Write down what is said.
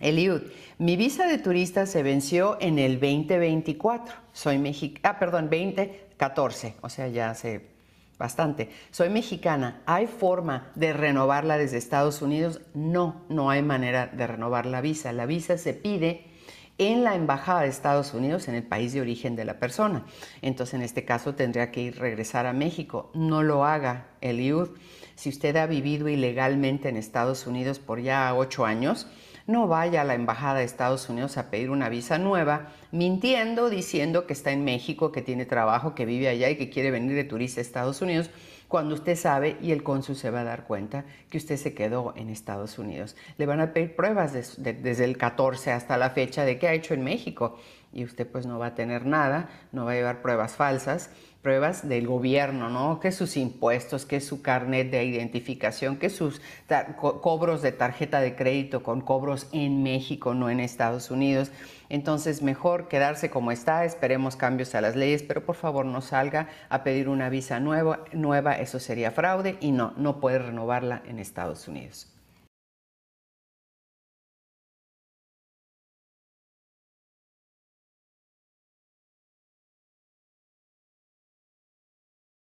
Eliud, mi visa de turista se venció en el 2024. Soy mexicana, ah, perdón, 2014, o sea, ya hace bastante. Soy mexicana. ¿Hay forma de renovarla desde Estados Unidos? No, no hay manera de renovar la visa. La visa se pide en la embajada de Estados Unidos en el país de origen de la persona. Entonces, en este caso, tendría que ir regresar a México. No lo haga, Eliud. Si usted ha vivido ilegalmente en Estados Unidos por ya ocho años, no vaya a la Embajada de Estados Unidos a pedir una visa nueva, mintiendo, diciendo que está en México, que tiene trabajo, que vive allá y que quiere venir de turista a Estados Unidos, cuando usted sabe y el cónsul se va a dar cuenta que usted se quedó en Estados Unidos. Le van a pedir pruebas desde el 14 hasta la fecha de qué ha hecho en México y usted pues no va a tener nada, no va a llevar pruebas falsas, pruebas del gobierno, ¿no? Que sus impuestos, que su carnet de identificación, que sus cobros de tarjeta de crédito con cobros en México, no en Estados Unidos. Entonces, mejor quedarse como está, esperemos cambios a las leyes, pero por favor no salga a pedir una visa nueva, nueva eso sería fraude y no, no puede renovarla en Estados Unidos.